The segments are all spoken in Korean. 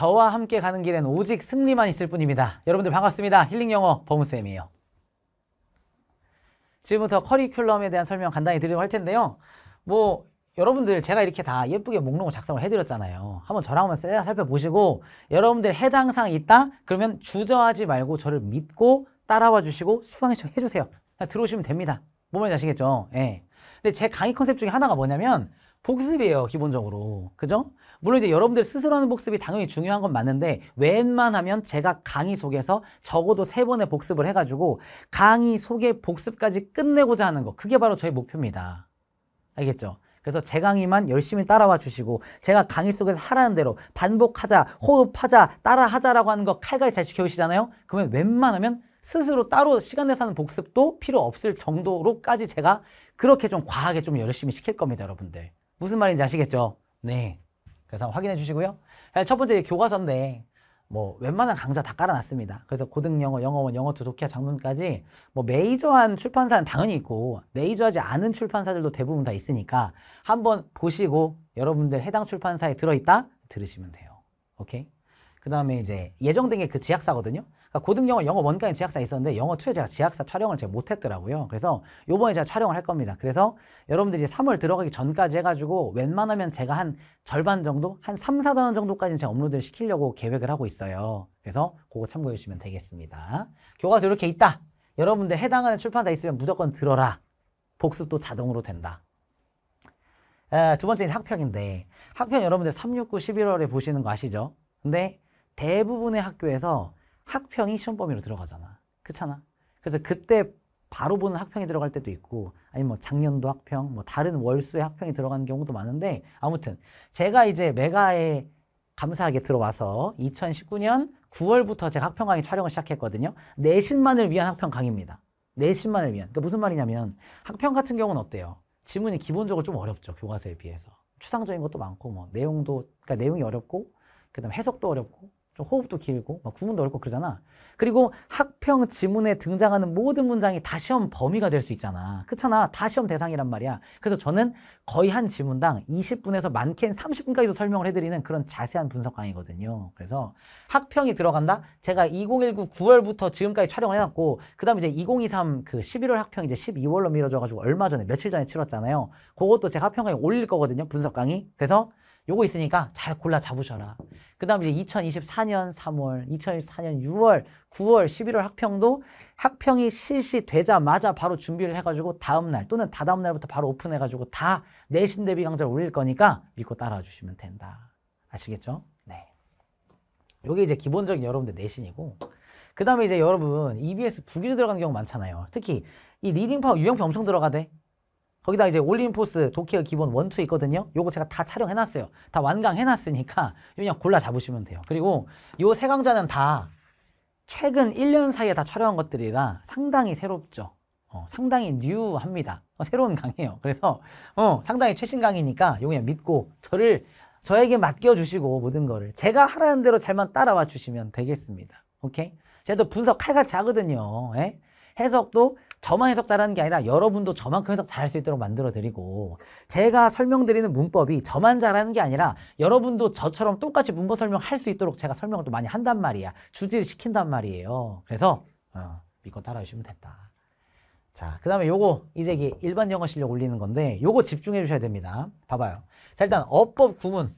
저와 함께 가는 길엔 오직 승리만 있을 뿐입니다. 여러분들 반갑습니다. 힐링 영어 버무쌤이에요. 지금부터 커리큘럼에 대한 설명 간단히 드리려고 할 텐데요. 뭐 여러분들 제가 이렇게 다 예쁘게 목록을 작성을 해드렸잖아요. 한번 저랑 한번 살펴보시고 여러분들 해당 사항 있다? 그러면 주저하지 말고 저를 믿고 따라와 주시고 수강 신청해 주세요. 들어오시면 됩니다. 뭐 말인지 아시겠죠? 예. 근데 제 강의 컨셉 중에 하나가 뭐냐면 복습이에요, 기본적으로. 그죠? 물론 이제 여러분들 스스로 하는 복습이 당연히 중요한 건 맞는데 웬만하면 제가 강의 속에서 적어도 세 번의 복습을 해가지고 강의 속에 복습까지 끝내고자 하는 거 그게 바로 저희 목표입니다. 알겠죠? 그래서 제 강의만 열심히 따라와 주시고 제가 강의 속에서 하라는 대로 반복하자, 호흡하자, 따라하자라고 하는 거 칼칼이 잘 지켜오시잖아요? 그러면 웬만하면 스스로 따로 시간 내서 하는 복습도 필요 없을 정도로까지 제가 그렇게 좀 과하게 좀 열심히 시킬 겁니다, 여러분들. 무슨 말인지 아시겠죠? 네. 그래서 한번 확인해 주시고요. 첫 번째 교과서인데 뭐 웬만한 강좌 다 깔아놨습니다. 그래서 고등영어, 영어원, 영어투, 독해 장문까지 뭐 메이저한 출판사는 당연히 있고 메이저하지 않은 출판사들도 대부분 다 있으니까 한번 보시고 여러분들 해당 출판사에 들어있다 들으시면 돼요. 오케이? 그 다음에 이제 예정된 게 그 지학사거든요. 그러니까 고등영어 영어 원가인 지학사 있었는데 영어 2에 제가 지학사 촬영을 제가 못했더라고요. 그래서 요번에 제가 촬영을 할 겁니다. 그래서 여러분들이 제 3월 들어가기 전까지 해가지고 웬만하면 제가 한 절반 정도? 한 3, 4단원 정도까지는 제가 업로드를 시키려고 계획을 하고 있어요. 그래서 그거 참고해 주시면 되겠습니다. 교과서 이렇게 있다. 여러분들 해당하는 출판사 있으면 무조건 들어라. 복습도 자동으로 된다. 두 번째는 학평인데 학평 여러분들 369 11월에 보시는 거 아시죠? 근데 대부분의 학교에서 학평이 시험 범위로 들어가잖아. 그렇잖아. 그래서 그때 바로 보는 학평이 들어갈 때도 있고 아니면 뭐 작년도 학평, 뭐 다른 월수의 학평이 들어가는 경우도 많은데 아무튼 제가 이제 메가에 감사하게 들어와서 2019년 9월부터 제가 학평 강의 촬영을 시작했거든요. 내신만을 위한 학평 강의입니다. 내신만을 위한. 그러니까 무슨 말이냐면 학평 같은 경우는 어때요? 지문이 기본적으로 좀 어렵죠. 교과서에 비해서. 추상적인 것도 많고 뭐 내용도 그러니까 내용이 어렵고 그다음 해석도 어렵고 좀 호흡도 길고 막 구문도 어렵고 그러잖아. 그리고 학평 지문에 등장하는 모든 문장이 다 시험 범위가 될 수 있잖아. 그렇잖아. 다 시험 대상이란 말이야. 그래서 저는 거의 한 지문당 20분에서 많게는 30분까지도 설명을 해드리는 그런 자세한 분석 강의거든요. 그래서 학평이 들어간다? 제가 2019 9월부터 지금까지 촬영을 해놨고 그 다음에 이제 2023 그 11월 학평 이제 12월로 미뤄져가지고 얼마 전에 며칠 전에 치렀잖아요. 그것도 제가 학평 강의 올릴 거거든요. 분석 강의. 그래서 요거 있으니까 잘 골라 잡으셔라. 그 다음 이제 2024년 3월, 2024년 6월, 9월, 11월 학평도 학평이 실시되자마자 바로 준비를 해가지고 다음날 또는 다다음 날부터 바로 오픈해가지고 다 내신 대비 강좌를 올릴 거니까 믿고 따라와 주시면 된다. 아시겠죠? 네. 요게 이제 기본적인 여러분들 내신이고 그 다음에 이제 여러분 EBS 북유 들어간 경우 많잖아요. 특히 이 리딩 파워 유형표 엄청 들어가대. 거기다 이제 올림포스 도키어 기본 원투 있거든요. 요거 제가 다 촬영해놨어요. 다 완강해놨으니까 그냥 골라 잡으시면 돼요. 그리고 요 세 강좌는 다 최근 1년 사이에 다 촬영한 것들이라 상당히 새롭죠. 어, 상당히 뉴합니다. 어, 새로운 강의예요. 그래서 어, 상당히 최신 강의니까 요 그냥 믿고 저를 저에게 맡겨주시고 모든 거를 제가 하라는 대로 잘만 따라와 주시면 되겠습니다. 오케이? 제가 또 분석 칼같이 하거든요. 에? 예? 해석도 저만 해석 잘하는 게 아니라 여러분도 저만큼 해석 잘할 수 있도록 만들어드리고 제가 설명드리는 문법이 저만 잘하는 게 아니라 여러분도 저처럼 똑같이 문법 설명할 수 있도록 제가 설명을 또 많이 한단 말이야. 주지를 시킨단 말이에요. 그래서 어, 믿고 따라하시면 됐다. 자, 그 다음에 요거 이제 이게 일반 영어 실력 올리는 건데 요거 집중해 주셔야 됩니다. 봐봐요. 자, 일단 어법 구문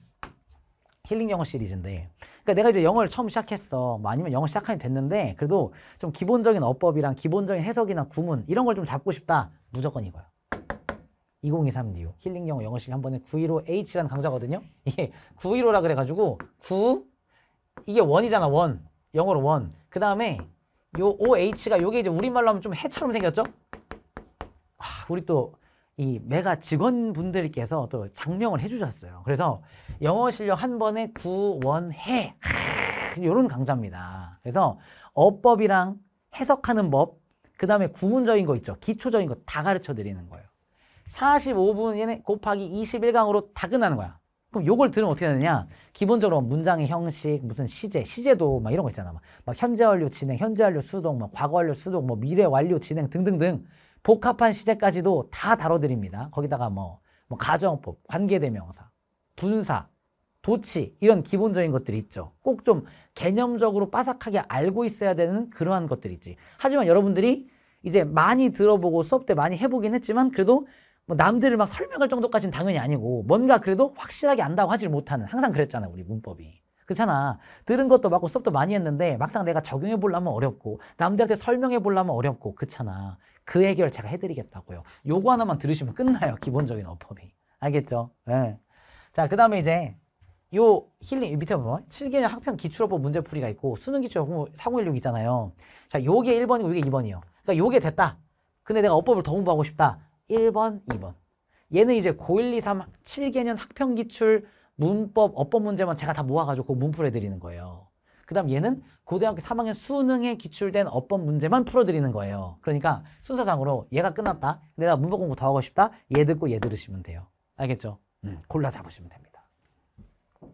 힐링 영어 시리즈인데 그러니까 내가 이제 영어를 처음 시작했어. 뭐 아니면 영어 시작하니 됐는데 그래도 좀 기본적인 어법이랑 기본적인 해석이나 구문 이런 걸 좀 잡고 싶다. 무조건 이거요. 2023 뉴 힐링 영어 영어실 한 번에 915 H라는 강좌거든요. 이게 915라 그래가지고 9 이게 원이잖아 원 영어로 원. 그 다음에 요 OH가 요게 이제 우리말로 하면 좀 해처럼 생겼죠? 아, 우리 또이 메가 직원분들께서 또 장명을 해주셨어요. 그래서 영어 실력 한 번에 구원해 이런 강좌입니다. 그래서 어법이랑 해석하는 법, 그 다음에 구문적인 거 있죠. 기초적인 거 다 가르쳐 드리는 거예요. 45분 에 곱하기 21강으로 다 끝나는 거야. 그럼 요걸 들으면 어떻게 되느냐? 기본적으로 문장의 형식, 무슨 시제, 시제도 막 이런 거 있잖아. 막, 막 현재 완료 진행, 현재 완료 수동, 막 과거 완료 수동, 뭐 미래 완료 진행 등등등. 복합한 시제까지도 다 다뤄드립니다. 거기다가 뭐, 뭐 가정법, 관계대명사, 분사, 도치 이런 기본적인 것들이 있죠. 꼭 좀 개념적으로 빠삭하게 알고 있어야 되는 그러한 것들이 있지. 하지만 여러분들이 이제 많이 들어보고 수업 때 많이 해보긴 했지만 그래도 뭐 남들을 막 설명할 정도까지는 당연히 아니고 뭔가 그래도 확실하게 안다고 하질 못하는 항상 그랬잖아 우리 문법이. 그렇잖아. 들은 것도 맞고 수업도 많이 했는데 막상 내가 적용해 보려면 어렵고 남들한테 설명해 보려면 어렵고 그렇잖아. 그 해결 제가 해드리겠다고요. 요거 하나만 들으시면 끝나요. 기본적인 어법이. 알겠죠? 네. 자, 그 다음에 이제 요 힐링 밑에 보면 7개년 학평 기출어법 문제풀이가 있고 수능 기출어법 4016 있잖아요. 자, 요게 1번이고 요게 2번이요 그러니까 요게 됐다. 근데 내가 어법을 더 공부하고 싶다. 1번, 2번. 얘는 이제 고1, 2, 3, 7개년 학평 기출 문법, 어법 문제만 제가 다 모아가지고 그 문풀해 드리는 거예요. 그 다음 얘는 고등학교 3학년 수능에 기출된 어법 문제만 풀어드리는 거예요. 그러니까 순서상으로 얘가 끝났다. 내가 문법 공부 더 하고 싶다. 얘 듣고 얘 들으시면 돼요. 알겠죠? 음, 골라 잡으시면 됩니다.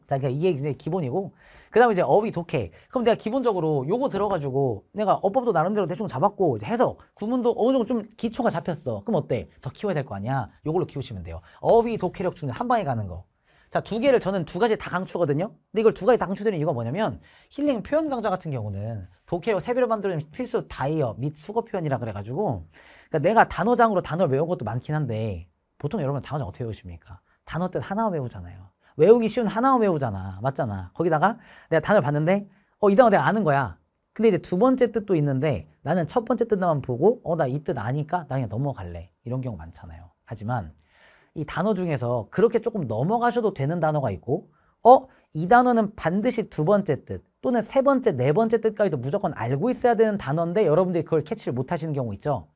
자, 그러니까 이게 이제 기본이고 그 다음에 이제 어휘 독해. 그럼 내가 기본적으로 요거 들어가지고 내가 어법도 나름대로 대충 잡았고 이제 해석, 구문도 어느 정도 좀 기초가 잡혔어. 그럼 어때? 더 키워야 될 거 아니야? 요걸로 키우시면 돼요. 어휘 독해력 중에 한 방에 가는 거. 자, 두 개를 저는 두 가지 다 강추거든요. 근데 이걸 두 가지 다강추드는 이유가 뭐냐면 힐링 표현 강좌 같은 경우는 독해로 세배로 만드는 필수 다이어 및 수거 표현이라 그래가지고 그러니까 내가 단어장으로 단어를 외운 것도 많긴 한데 보통 여러분 단어장 어떻게 외우십니까? 단어 뜻 하나 외우잖아요. 외우기 쉬운 하나 외우잖아. 맞잖아. 거기다가 내가 단어를 봤는데 어, 이 단어 내가 아는 거야. 근데 이제 두 번째 뜻도 있는데 나는 첫 번째 뜻만 보고 어, 나 이 뜻 아니까 나 그냥 넘어갈래. 이런 경우 많잖아요. 하지만 이 단어 중에서 그렇게 조금 넘어가셔도 되는 단어가 있고 어? 이 단어는 반드시 두 번째 뜻 또는 세 번째, 네 번째 뜻까지도 무조건 알고 있어야 되는 단어인데 여러분들이 그걸 캐치를 못 하시는 경우 있죠?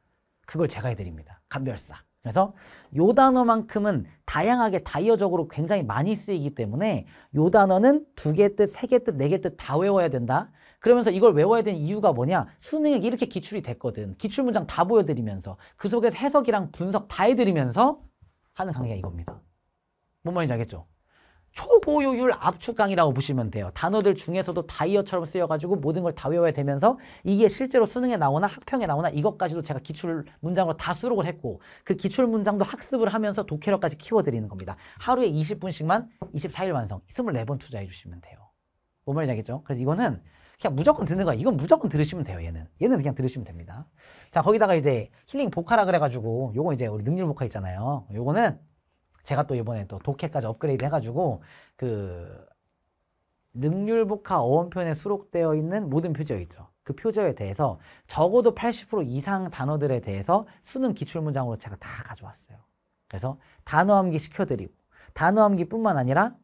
그걸 제가 해드립니다. 감별사. 그래서 요 단어만큼은 다양하게 다이어적으로 굉장히 많이 쓰이기 때문에 요 단어는 두 개 뜻, 세 개 뜻, 네 개 뜻 다 외워야 된다. 그러면서 이걸 외워야 되는 이유가 뭐냐? 수능에 이렇게 기출이 됐거든. 기출 문장 다 보여드리면서 그 속에서 해석이랑 분석 다 해드리면서 하는 강의가 이겁니다. 뭔 말인지 알겠죠? 초고효율 압축 강의라고 보시면 돼요. 단어들 중에서도 다이어처럼 쓰여가지고 모든 걸 다 외워야 되면서 이게 실제로 수능에 나오나 학평에 나오나 이것까지도 제가 기출 문장으로 다 수록을 했고 그 기출 문장도 학습을 하면서 독해력까지 키워드리는 겁니다. 하루에 20분씩만 24일 완성, 24번 투자해 주시면 돼요. 뭔 말인지 알겠죠? 그래서 이거는 그냥 무조건 듣는 거야. 이건 무조건 들으시면 돼요, 얘는. 얘는 그냥 들으시면 됩니다. 자, 거기다가 이제 힐링 보카라 그래가지고 요거 이제 우리 능률 보카 있잖아요. 요거는 제가 또 이번에 또 독해까지 업그레이드 해가지고 그 능률 보카 어원 편에 수록되어 있는 모든 표지어 있죠. 그표지어에 대해서 적어도 80% 이상 단어들에 대해서 수능 기출문장으로 제가 다 가져왔어요. 그래서 단어 암기 시켜드리고 단어 암기뿐만 아니라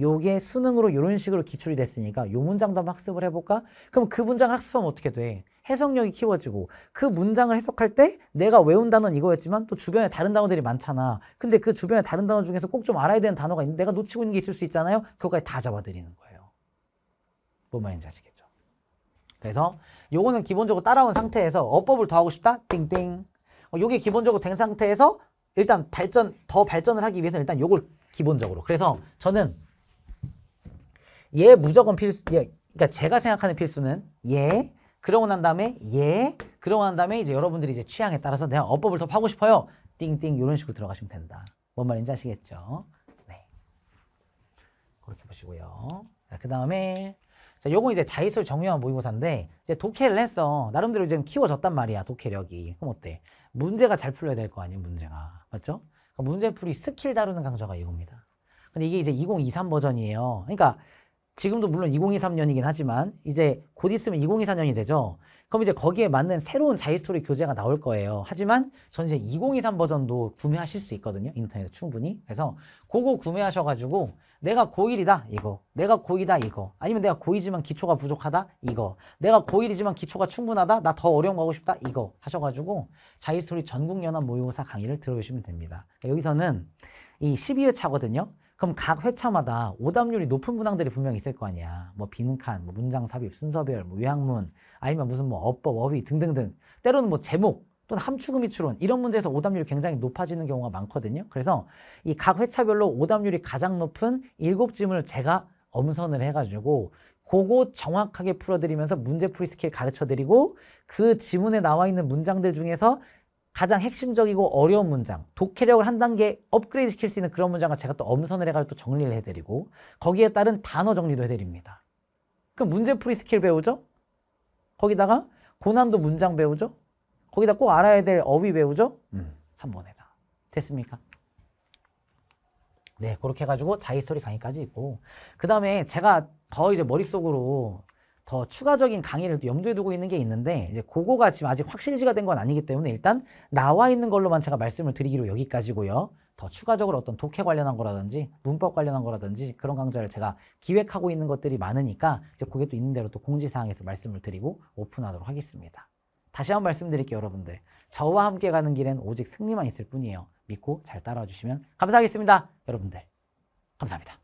요게 수능으로 이런 식으로 기출이 됐으니까 요 문장도 한번 학습을 해볼까? 그럼 그 문장을 학습하면 어떻게 돼? 해석력이 키워지고 그 문장을 해석할 때 내가 외운 단어는 이거였지만 또 주변에 다른 단어들이 많잖아. 근데 그 주변에 다른 단어 중에서 꼭 좀 알아야 되는 단어가 있는데 내가 놓치고 있는 게 있을 수 있잖아요. 그것까지 다 잡아드리는 거예요. 뭔 말인지 아시겠죠? 그래서 요거는 기본적으로 따라온 상태에서 어법을 더 하고 싶다? 띵띵. 어, 요게 기본적으로 된 상태에서 일단 발전, 더 발전을 하기 위해서 일단 요걸 기본적으로. 그래서 저는 얘 무조건 필수. 얘, 그러니까 제가 생각하는 필수는 얘. 그러고 난 다음에 얘. 그러고 난 다음에 이제 여러분들이 이제 취향에 따라서 내가 어법을 더 파고 싶어요. 띵띵 이런 식으로 들어가시면 된다. 뭔 말인지 아시겠죠? 네. 그렇게 보시고요. 자, 그 다음에 자, 요건 이제 자이솔 정리한 모의고사인데 이제 독해를 했어. 나름대로 지금 키워졌단 말이야, 독해력이. 그럼 어때? 문제가 잘 풀려야 될 거 아니에요, 문제가. 맞죠? 그러니까 문제풀이 스킬 다루는 강좌가 이겁니다. 근데 이게 이제 2023 버전이에요. 그러니까 지금도 물론 2023년이긴 하지만 이제 곧 있으면 2024년이 되죠. 그럼 이제 거기에 맞는 새로운 자이스토리 교재가 나올 거예요. 하지만 저는 이제 2023 버전도 구매하실 수 있거든요. 인터넷에 충분히. 그래서 그거 구매하셔가지고 내가 고1이다 이거 내가 고2다 이거 아니면 내가 고2지만 기초가 부족하다 이거 내가 고1이지만 기초가 충분하다 나 더 어려운 거 하고 싶다 이거 하셔가지고 자이스토리 전국연합 모의고사 강의를 들어주시면 됩니다. 그러니까 여기서는 이 12회 차거든요. 그럼 각 회차마다 오답률이 높은 문항들이 분명히 있을 거 아니야. 뭐 비능칸, 뭐 문장 삽입, 순서별, 뭐 요약문, 아니면 무슨 뭐 어법, 어휘 등등등. 때로는 뭐 제목 또는 함축음이 추론 이런 문제에서 오답률이 굉장히 높아지는 경우가 많거든요. 그래서 이 각 회차별로 오답률이 가장 높은 일곱 질문을 제가 엄선을 해가지고 그거 정확하게 풀어드리면서 문제풀이 스킬 가르쳐드리고 그 지문에 나와 있는 문장들 중에서 가장 핵심적이고 어려운 문장, 독해력을 한 단계 업그레이드 시킬 수 있는 그런 문장을 제가 또 엄선을 해가지고 또 정리를 해드리고 거기에 따른 단어 정리도 해드립니다. 그럼 문제풀이 스킬 배우죠? 거기다가 고난도 문장 배우죠? 거기다 꼭 알아야 될 어휘 배우죠? 음. 한 번에다. 됐습니까? 네, 그렇게 해가지고 자기 스토리 강의까지 있고 그 다음에 제가 더 이제 머릿속으로 더 추가적인 강의를 염두에 두고 있는 게 있는데 이제 그거가 지금 아직 확실시가 된 건 아니기 때문에 일단 나와 있는 걸로만 제가 말씀을 드리기로 여기까지고요. 더 추가적으로 어떤 독해 관련한 거라든지 문법 관련한 거라든지 그런 강좌를 제가 기획하고 있는 것들이 많으니까 이제 그게 또 있는 대로 또 공지사항에서 말씀을 드리고 오픈하도록 하겠습니다. 다시 한번 말씀드릴게요 여러분들. 저와 함께 가는 길엔 오직 승리만 있을 뿐이에요. 믿고 잘 따라와 주시면 감사하겠습니다. 여러분들 감사합니다.